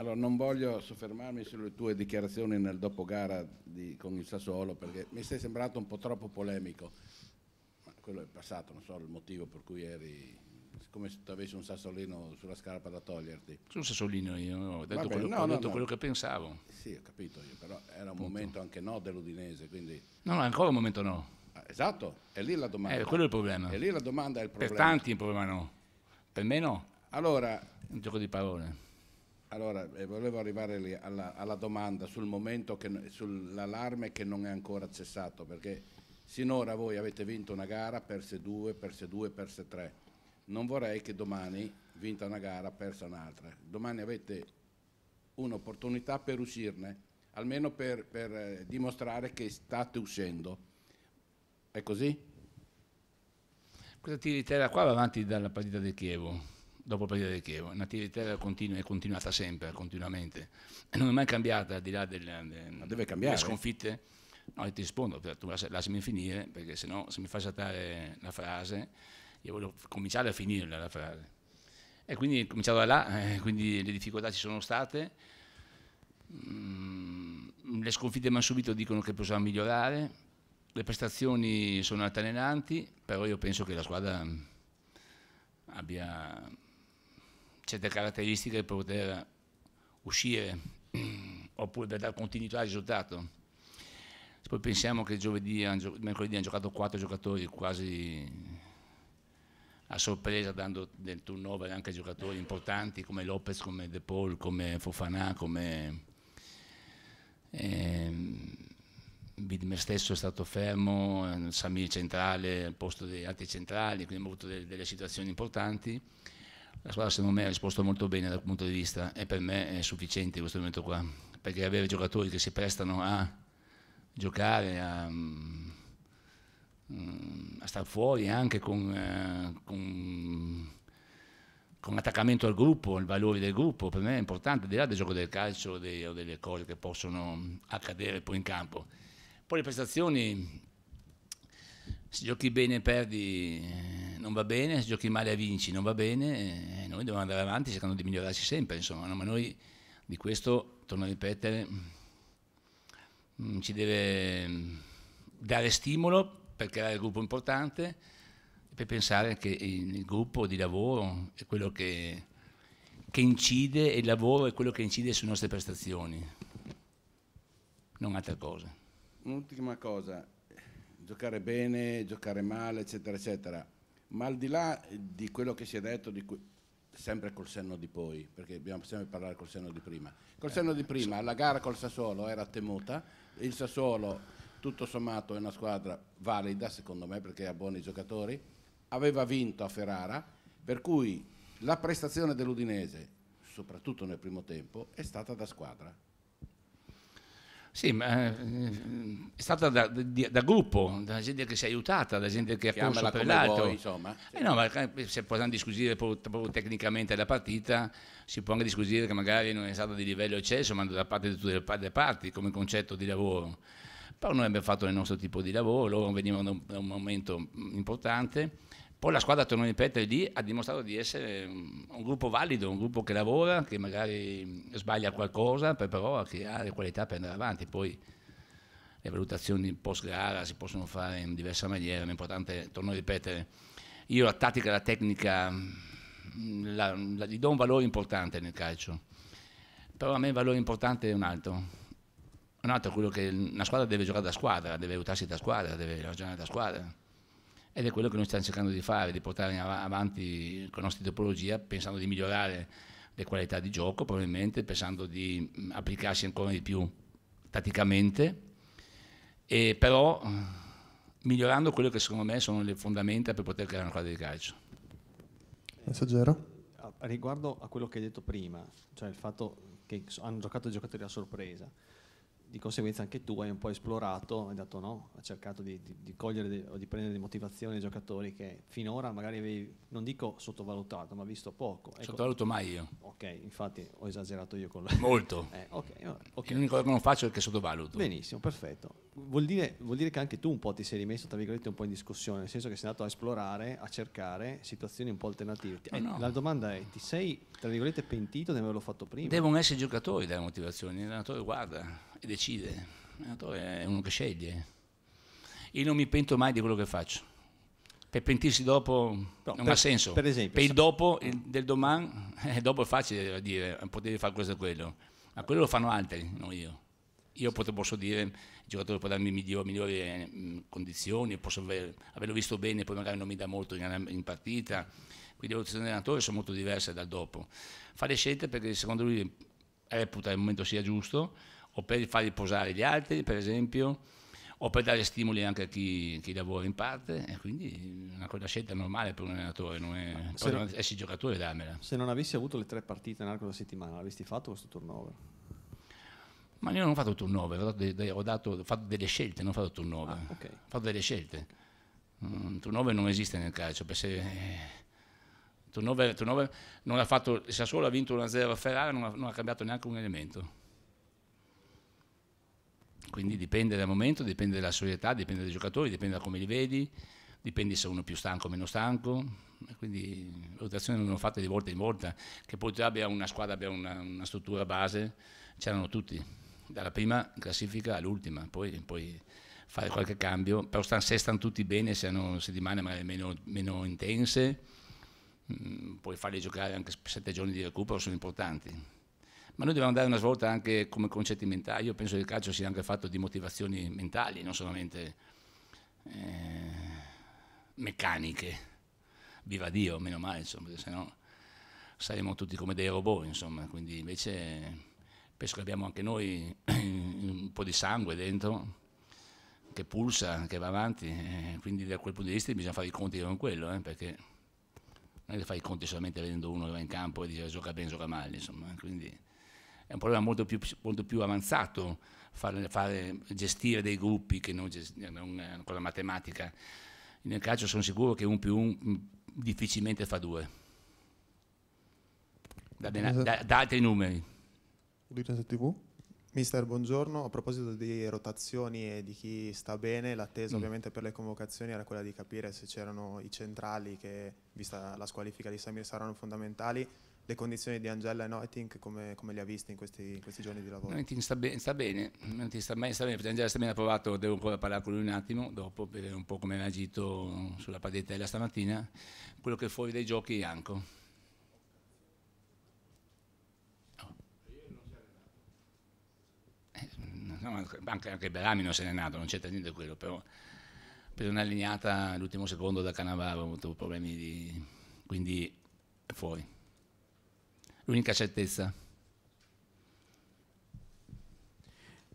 Allora, non voglio soffermarmi sulle tue dichiarazioni nel dopogara di, con il Sassuolo perché mi sei sembrato un po' troppo polemico, ma quello è passato, non so il motivo per cui eri come se tu avessi un sassolino sulla scarpa da toglierti. C'è un sassolino io, ho detto, Vabbè, quello, no, ho detto no, quello che pensavo. Sì, ho capito io, però era un Punto. momento anche no dell'Udinese, quindi... No, no, ancora un momento no. Ah, esatto, è lì la domanda. Eh, quello è il problema. È lì la domanda, è il problema. Per tanti il problema no, per me no. Allora... Un gioco di parole. Allora, eh, volevo arrivare lì alla, alla domanda sul momento, sull'allarme che non è ancora cessato, perché sinora voi avete vinto una gara, perse due, perse due, perse tre. Non vorrei che domani vinta una gara, persa un'altra. Domani avete un'opportunità per uscirne, almeno per, per eh, dimostrare che state uscendo. È così? Questa tirata qua va avanti dalla partita del Chievo dopo il partito di Chievo. Nativi di terra è continuata sempre, continuamente. Non è mai cambiata, al di là delle, delle, delle sconfitte. No, ti rispondo, tu lasciami finire, perché se no se mi fai saltare la frase, io voglio cominciare a finirla la frase. E quindi cominciato da là, eh, quindi le difficoltà ci sono state, mm, le sconfitte mi hanno subito dicono che possiamo migliorare, le prestazioni sono altalenanti, però io penso che la squadra mm, abbia certe caratteristiche per poter uscire oppure per dare continuità al risultato. Se poi pensiamo che giovedì, mercoledì hanno giocato quattro giocatori quasi a sorpresa dando del turnover anche a giocatori importanti come Lopez, come De Paul, come Fofanà, come ehm, Bidmer stesso è stato fermo, Samir centrale al posto degli altri centrali, quindi abbiamo avuto delle, delle situazioni importanti la squadra secondo me ha risposto molto bene dal punto di vista e per me è sufficiente questo momento qua, perché avere giocatori che si prestano a giocare, a, mm, a star fuori anche con, eh, con, con, attaccamento al gruppo, il valore del gruppo, per me è importante, al di là del gioco del calcio o delle cose che possono accadere poi in campo. Poi le prestazioni se giochi bene perdi non va bene, se giochi male vinci non va bene, e eh, noi dobbiamo andare avanti cercando di migliorarci sempre, insomma, no? ma noi di questo, torno a ripetere, mm, ci deve mm, dare stimolo per creare il gruppo importante e per pensare che il gruppo di lavoro è quello che, che incide e il lavoro è quello che incide sulle nostre prestazioni, non altre cose. Un'ultima cosa, giocare bene, giocare male, eccetera, eccetera. Ma al di là di quello che si è detto, cui, sempre col senno di poi, perché dobbiamo sempre parlare col senno di prima. Col senno di prima, la gara col Sassuolo era temuta, il Sassuolo tutto sommato è una squadra valida secondo me perché ha buoni giocatori, aveva vinto a Ferrara, per cui la prestazione dell'Udinese, soprattutto nel primo tempo, è stata da squadra. Sì, ma eh, è stata da, da, da gruppo, da gente che si è aiutata, da gente che ha corso per l'altro. Voi, insomma. Eh no, ma eh, se possiamo discutere proprio tecnicamente la partita, si può anche discutere che magari non è stata di livello eccesso, ma da parte di tutte le parti come concetto di lavoro. Però noi abbiamo fatto il nostro tipo di lavoro, loro venivano da un, da un momento importante, poi la squadra torno a ripetere, lì, ha dimostrato di essere un gruppo valido, un gruppo che lavora, che magari sbaglia qualcosa, però che ha le qualità per andare avanti. Poi le valutazioni post gara si possono fare in diversa maniera, ma è importante, torno a ripetere, io la tattica, e la tecnica, la, la, gli do un valore importante nel calcio, però a me il valore importante è un altro. Un altro è quello che una squadra deve giocare da squadra, deve aiutarsi da squadra, deve ragionare da squadra ed è quello che noi stiamo cercando di fare, di portare avanti con la nostra tipologia pensando di migliorare le qualità di gioco probabilmente, pensando di applicarsi ancora di più tatticamente, e però migliorando quello che secondo me sono le fondamenta per poter creare una squadra di calcio. Messaggero? Eh, riguardo a quello che hai detto prima, cioè il fatto che hanno giocato i giocatori a sorpresa, di conseguenza anche tu hai un po' esplorato, hai detto no, hai cercato di, di, di cogliere de, o di prendere motivazioni dai giocatori che finora magari avevi, non dico sottovalutato, ma visto poco. Ecco, Sottovaluto mai io. Ok, infatti ho esagerato io con la... Molto. eh, okay, okay. L'unica cosa che non faccio è che sottovaluto. Benissimo, perfetto. Vuol dire, vuol dire, che anche tu un po' ti sei rimesso, tra virgolette, un po' in discussione, nel senso che sei andato a esplorare, a cercare situazioni un po' alternative. Eh, no. La domanda è, ti sei, tra virgolette, pentito di averlo fatto prima? Devono essere i giocatori delle motivazioni, l'allenatore guarda e decide. L'allenatore è uno che sceglie. Io non mi pento mai di quello che faccio. Per pentirsi dopo no, non per, ha senso. Per, esempio, per il dopo, il, del domani, eh, dopo è facile dire, potevi fare questo e quello. Ma quello lo fanno altri, non io. Io posso dire, il giocatore può darmi migliori, eh, migliori mm, condizioni, posso aver, averlo visto bene, poi magari non mi dà molto in, in partita. Quindi le opzioni dell'allenatore sono molto diverse dal dopo. Fa le scelte perché secondo lui reputa il momento sia giusto, o per far riposare gli altri, per esempio, o per dare stimoli anche a chi, chi lavora in parte. E quindi è una, una scelta normale per un allenatore, non è, se non, essi giocatore dammela. Se non avessi avuto le tre partite in arco della settimana, avresti fatto questo turnover? Ma io non ho fatto turnover, ho, dato, ho, dato, ho fatto delle scelte, non ho fatto turnover. Ah, okay. Ho fatto delle scelte. Um, turnover non esiste nel calcio, perché... Se, eh, turnover, turnover non ha fatto, Sassuolo ha vinto 1-0 a Ferrara, non ha, non ha cambiato neanche un elemento. Quindi dipende dal momento, dipende dalla società, dipende dai giocatori, dipende da come li vedi, dipende se uno è più stanco o meno stanco. Quindi le rotazioni vengono fatte di volta in volta, che poi abbia una squadra, abbia una, una struttura base, c'erano tutti, dalla prima classifica all'ultima, poi, poi fare qualche cambio, però stanno, se stanno tutti bene, se hanno settimane magari meno, meno intense, mh, mm, puoi farli giocare anche sette giorni di recupero, sono importanti ma noi dobbiamo dare una svolta anche come concetti mentali. Io penso che il calcio sia anche fatto di motivazioni mentali, non solamente eh, meccaniche. Viva Dio, meno male, insomma, perché sennò saremo tutti come dei robot, insomma. Quindi invece penso che abbiamo anche noi un po' di sangue dentro che pulsa, che va avanti, eh, quindi da quel punto di vista bisogna fare i conti con quello, eh, perché non è che fai i conti solamente vedendo uno che va in campo e dice gioca bene, gioca male, insomma, quindi è un problema molto più, molto più avanzato fare, fare, gestire dei gruppi che non, eh, non è una eh, cosa matematica. Nel calcio sono sicuro che un più un mm, difficilmente fa due, da, da, da altri numeri. Udinese TV? Mister, buongiorno. A proposito di rotazioni e di chi sta bene, l'attesa mm. ovviamente per le convocazioni era quella di capire se c'erano i centrali che, vista la squalifica di Samir, saranno fondamentali le condizioni di Angela e Noiting come, come le ha visti in questi, in questi, giorni di lavoro? Noiting sta, be- sta bene, Noiting sta, bene, sta bene, perché Angela sta bene, ha provato, devo ancora parlare con lui un attimo, dopo vedere un po' come ha agito sulla padetella stamattina, quello che fuori dai giochi è Anco. No, anche, anche Berami non se n'è nato, non c'è niente quello, però per una lineata all'ultimo secondo da Canavaro ho avuto problemi di... quindi fuori. única certeza.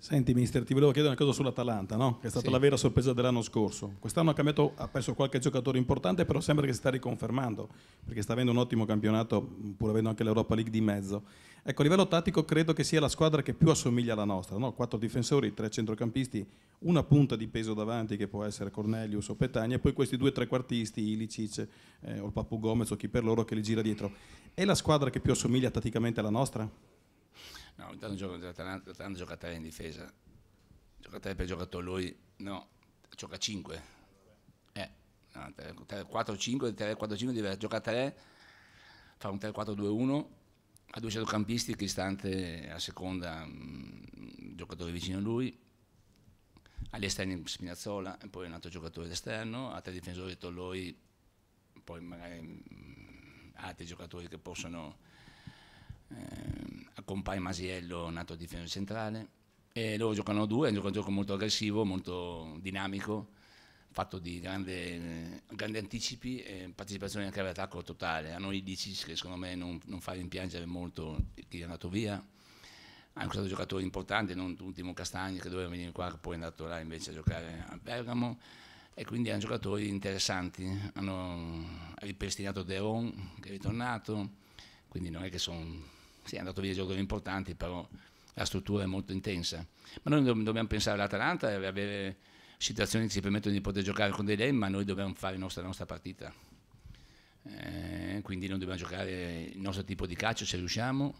Senti Mister, ti volevo chiedere una cosa sull'Atalanta, no? che è stata sì. la vera sorpresa dell'anno scorso. Quest'anno ha cambiato, ha perso qualche giocatore importante, però sembra che si sta riconfermando, perché sta avendo un ottimo campionato, pur avendo anche l'Europa League di mezzo. Ecco, a livello tattico credo che sia la squadra che più assomiglia alla nostra, no? quattro difensori, tre centrocampisti, una punta di peso davanti che può essere Cornelius o Petagna, e poi questi due trequartisti, Ilicic eh, o il Papu Gomez o chi per loro che li gira dietro. È la squadra che più assomiglia tatticamente alla nostra? No, intanto giocatore, tanto giocatore in difesa. Giocatore per giocatore lui, no, gioca 5. Eh, no, 4-5, 3-4-5 diverso. Gioca 3, fa un 3-4-2-1, ha due centrocampisti, istante a seconda, mh, mm, giocatore vicino a lui, agli esterni Spinazzola e poi un altro giocatore esterno, altri tre difensori Tolloi, poi magari mh, mm, altri giocatori che possono... Eh, Compai Masiello, nato a difesa centrale, e loro giocano due, è un gioco molto aggressivo, molto dinamico, fatto di grande, eh, grandi anticipi e partecipazione anche all'attacco totale. Hanno i 10 che secondo me non, non fa rimpiangere molto chi è andato via, hanno stato giocatori importanti, non l'ultimo Castagni che doveva venire qua, poi è andato là invece a giocare a Bergamo e quindi hanno giocatori interessanti, hanno ripristinato De Ron che è ritornato, quindi non è che sono sì, è andato via giocatori importanti, però la struttura è molto intensa. Ma noi dobbiamo pensare all'Atalanta e avere situazioni che ci permettono di poter giocare con dei lei, ma noi dobbiamo fare nostra, la nostra partita. Eh, quindi non dobbiamo giocare il nostro tipo di calcio se riusciamo,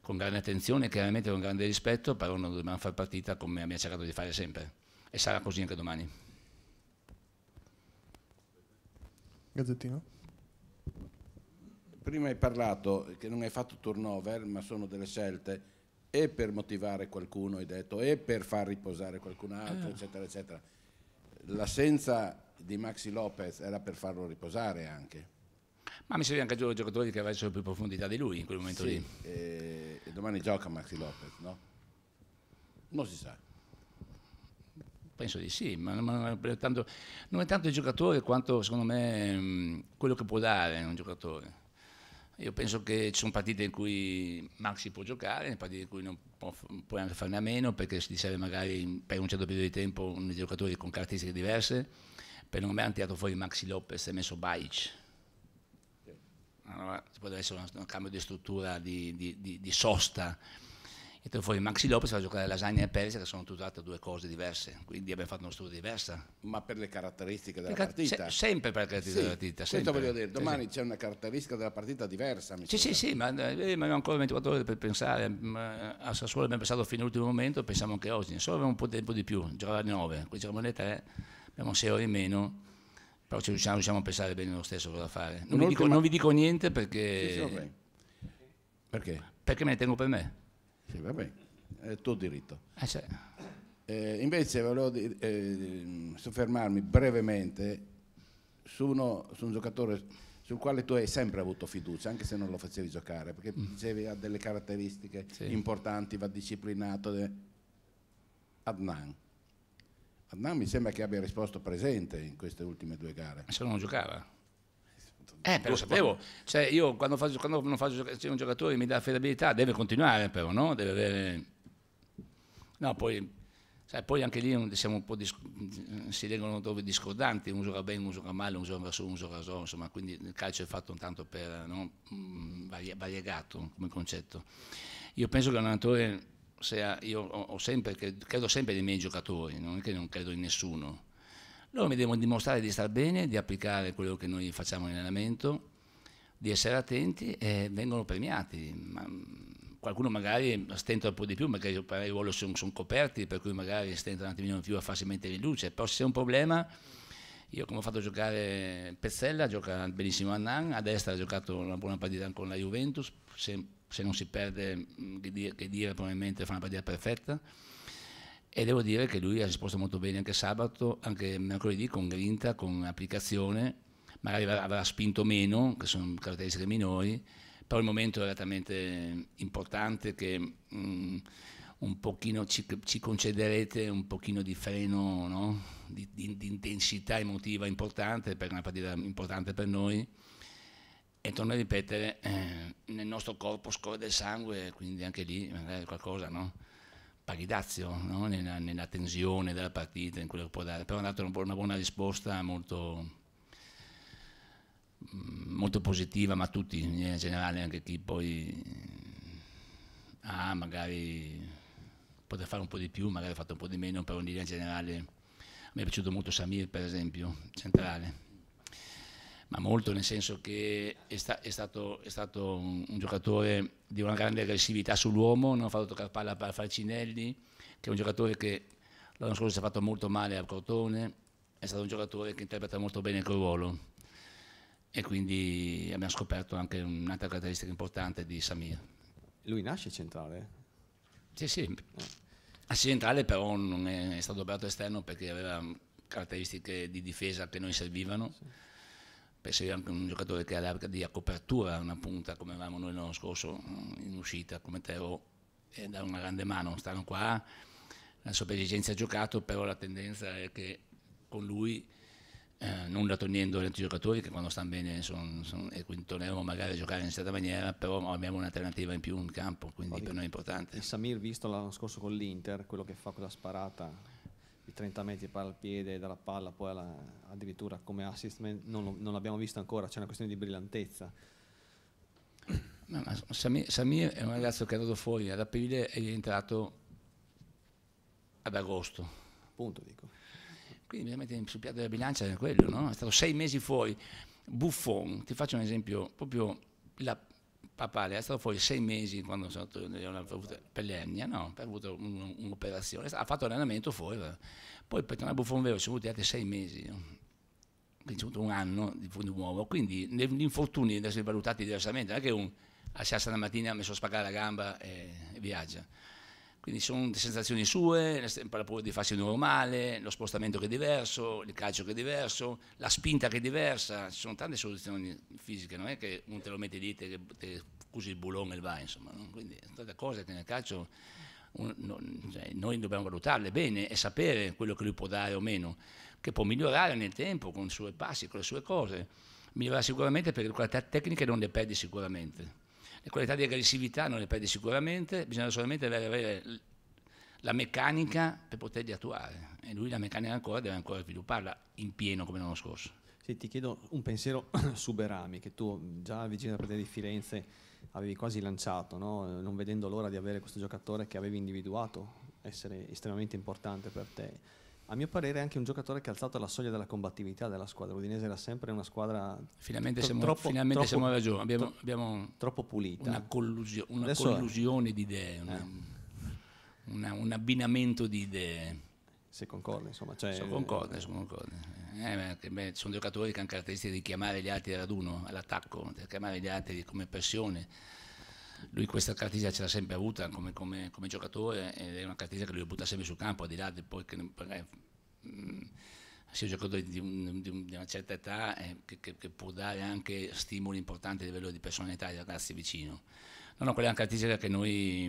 con grande attenzione, chiaramente con grande rispetto, però non dobbiamo fare partita come abbiamo cercato di fare sempre. E sarà così anche domani. Gazzettino prima hai parlato che non hai fatto turnover, ma sono delle scelte e per motivare qualcuno, hai detto, e per far riposare qualcun altro, ah. eccetera, eccetera. L'assenza di Maxi Lopez era per farlo riposare anche. Ma mi serve anche giù giocatori che avessero più profondità di lui in quel momento sì, lì. E, eh, e domani gioca Maxi Lopez, no? Non si sa. Penso di sì, ma, ma tanto, non è tanto il giocatore quanto secondo me mm, quello che può dare un giocatore. Io penso che ci sono partite in cui Maxi può giocare, partite in cui non può, puoi anche farne a meno perché si serve magari per un certo periodo di tempo un giocatore con caratteristiche diverse. Per non me hanno tirato fuori Maxi Lopez e messo Baic. Allora, potrebbe essere un, un, cambio di struttura, di, di, di, di sosta e tiro fuori Maxi Lopez fa giocare Lasagna e Perez che sono tutte due cose diverse quindi abbiamo fatto uno studio diverso ma per le caratteristiche della Perché partita se, sempre per le caratteristiche sì, della partita sempre. questo voglio dire domani sì, c'è una caratteristica della partita diversa mi sì sì sì ma, eh, eh, ma abbiamo ancora 24 ore per pensare ma, mm, eh, a Sassuolo abbiamo pensato fino all'ultimo momento pensiamo anche oggi insomma avevamo un po' di tempo di più giocava alle 9 qui giocavamo alle 3 abbiamo 6 ore in meno però ci riusciamo, riusciamo a pensare bene lo stesso cosa fare non, vi dico, non vi dico, niente perché sì, perché? perché me ne tengo per me sì, va bene, è il tuo diritto. Eh, sì. eh, invece volevo eh, soffermarmi brevemente su, uno, su un giocatore sul quale tu hai sempre avuto fiducia, anche se non lo facevi giocare, perché mm. dicevi ha delle caratteristiche sì. importanti, va disciplinato. Adnan. Adnan mi sembra che abbia risposto presente in queste ultime due gare. Se non giocava? Eh, però sapevo, cioè io quando, faccio, quando non faccio cioè un giocatore mi dà affidabilità deve continuare però, no? Deve avere... No, poi, sai, poi anche lì siamo un po' dis... si leggono dove discordanti, uno gioca bene, uno gioca male, uno gioca su, uno gioca su, insomma, quindi il calcio è fatto tanto per, no? Mm, variegato come concetto. Io penso che un allenatore sia, io ho sempre, credo sempre nei miei giocatori, non è che non credo in nessuno, loro mi devono dimostrare di star bene, di applicare quello che noi facciamo in allenamento, di essere attenti e vengono premiati. Ma mm, qualcuno magari stenta un po' di più, magari i ruoli sono, sono coperti, per cui magari stenta un attimino più a farsi mettere in luce, però se c'è un problema... Io come ho fatto a giocare Pezzella, gioca benissimo a Nan, a destra ha giocato una buona partita con la Juventus, se, se non si perde, mm, che dire, che dire probabilmente fa una partita perfetta e devo dire che lui ha risposto molto bene anche sabato, anche mercoledì con grinta, con applicazione, magari avrà spinto meno, che sono caratteristiche minori, però il momento era talmente importante che um, un pochino ci, ci, concederete un pochino di freno, no? di, di, di, intensità emotiva importante, per una partita importante per noi. E torno a ripetere, eh, nel nostro corpo scorre del sangue, quindi anche lì magari qualcosa, no? paghi dazio oh, no? nella, nella, tensione della partita, in quello che può dare, però è andata un una buona risposta molto mm, molto positiva, ma tutti in generale, anche chi poi ha ah, magari poter fare un po' di più, magari ha fatto un po' di meno, però in linea generale mi è piaciuto molto Samir per esempio, centrale ma molto nel senso che è, sta, è stato, è stato un, un, giocatore di una grande aggressività sull'uomo, non ha fatto toccare palla a Falcinelli, che è un giocatore che l'anno scorso si è fatto molto male al Cortone, è stato un giocatore che interpreta molto bene quel ruolo e quindi abbiamo scoperto anche un'altra caratteristica importante di Samir. Lui nasce centrale? Sì, sì. Eh. A centrale però non è, è stato operato esterno perché aveva caratteristiche di difesa che noi servivano. Sì Pensi anche a un giocatore che ha l'arca di copertura, una punta come avevamo noi l'anno scorso mm, in uscita come Terro, e da una grande mano. Stanno qua, la sua esigenza ha giocato, però la tendenza è che con lui, eh, non togliendo gli altri giocatori che quando stanno bene son, son, e quindi torneremo magari a giocare in certa maniera, però abbiamo un'alternativa in più in campo, quindi Oddio. per noi è importante. Samir, visto l'anno scorso con l'Inter, quello che fa quella sparata i 30 metri palla al piede, dalla palla poi alla, addirittura come assist man, non, non l'abbiamo visto ancora, c'è una questione di brillantezza. No, Samir, Samir, è un ragazzo che è andato fuori ad aprile e è entrato ad agosto. Appunto, dico. Quindi veramente sul piatto della bilancia quello, no? È stato sei mesi fuori. Buffon, ti faccio un esempio, proprio la, papale è stato fuori sei mesi quando sono tornato per l'ernia, no, ha avuto un'operazione, ha fatto allenamento fuori, poi per tornare a buffon vero ci sono voluti altri sei mesi, quindi ci sono voluto un anno di, di nuovo, quindi gli infortuni devono essere valutati diversamente, non è che un, si alza la mattina, ha messo a spaccare la gamba e, e viaggia. Quindi sono sensazioni sue, la paura di farsi normale, lo spostamento che è diverso, il calcio che è diverso, la spinta che è diversa, ci sono tante soluzioni fisiche, non è che uno te lo mette lì, te, te usi il bulone e il vai. insomma. No? Quindi sono tante cose che nel calcio un, no, cioè, noi dobbiamo valutarle bene e sapere quello che lui può dare o meno, che può migliorare nel tempo con i suoi passi, con le sue cose. Migliorare sicuramente perché le qualità tecniche non le perdi sicuramente le qualità di aggressività non le perdi sicuramente, bisogna solamente avere la meccanica per poterli attuare e lui la meccanica ancora deve ancora svilupparla in pieno come l'anno scorso. Sì, ti chiedo un pensiero su Berami che tu già vicino alla partita di Firenze avevi quasi lanciato, no? non vedendo l'ora di avere questo giocatore che avevi individuato essere estremamente importante per te a mio parere è anche un giocatore che ha alzato la soglia della combattività della squadra. Udinese era sempre una squadra finalmente siamo, troppo, finalmente troppo, siamo ragione. Abbiamo, tro- abbiamo troppo pulita. Una, collusio- una collusione è. di idee, eh. una, eh. una, un abbinamento di idee. Se concorda, insomma. Cioè, eh, sono concorda, eh, sono concorda. Eh, beh, sono giocatori che hanno caratteristiche di chiamare gli altri ad uno, all'attacco, di cioè chiamare gli altri come pressione lui questa caratteristica ce l'ha sempre avuta come, come, come, giocatore ed è una caratteristica che lui butta sempre sul campo, al di là di poi che eh, mm, sia un giocatore di, un, di, un, di una certa età eh, che, che, che, può dare anche stimoli importanti a livello di personalità ai ragazzi vicino. No, no, quella è una caratteristica che noi,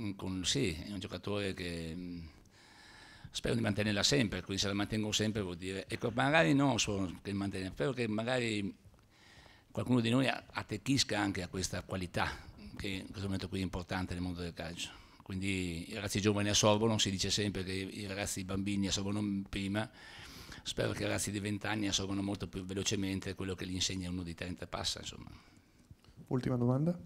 mm, con, sì, è un giocatore che mm, spero di mantenerla sempre, quindi se la mantengo sempre vuol dire, ecco, magari non solo che mantenere, spero che magari qualcuno di noi attecchisca anche a questa qualità che in questo momento qui è importante nel mondo del calcio. Quindi i ragazzi giovani assorbono, si dice sempre che i ragazzi bambini assorbono prima, spero che i ragazzi di 20 anni assorbano molto più velocemente quello che gli insegna uno di 30 passa. Insomma. Ultima domanda.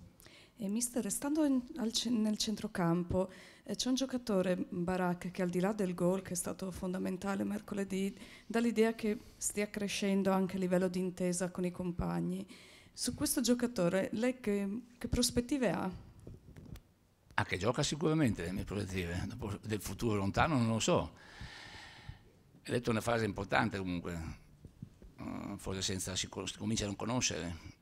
E mister, restando in, al, nel centrocampo, eh, c'è un giocatore, Barak, che al di là del gol, che è stato fondamentale mercoledì, dà l'idea che stia crescendo anche a livello di intesa con i compagni. Su questo giocatore, lei che, che prospettive ha? Ah, che gioca sicuramente le mie prospettive, Dopo, del futuro lontano non lo so. Hai detto una fase importante comunque, uh, forse senza si, si comincia a non conoscere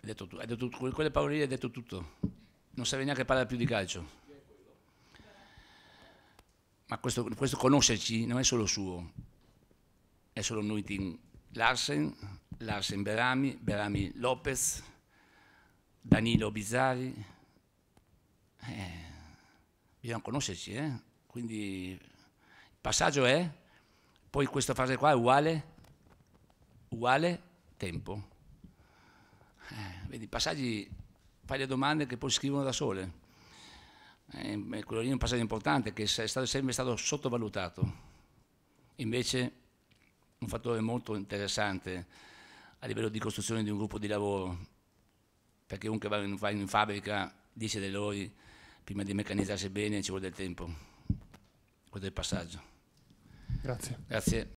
hai detto, hai detto, con quelle parole lì hai detto tutto. Non serve neanche parlare più di calcio. Ma questo, questo conoscerci non è solo suo, è solo Nuitin Larsen, Larsen Berami, Berami Lopez, Danilo Bizzari. Eh, bisogna conoscerci, eh? Quindi il passaggio è, poi questa fase qua è uguale, uguale tempo. Eh, vedi, passaggi, fai le domande che poi scrivono da sole. Eh, eh quello lì è un passaggio importante che è stato, sempre stato sottovalutato. Invece un fattore molto interessante a livello di costruzione di un gruppo di lavoro, perché chiunque va in, va in fabbrica dice dei loro, prima di meccanizzarsi bene ci vuole del tempo. Questo è il passaggio. Grazie. Grazie.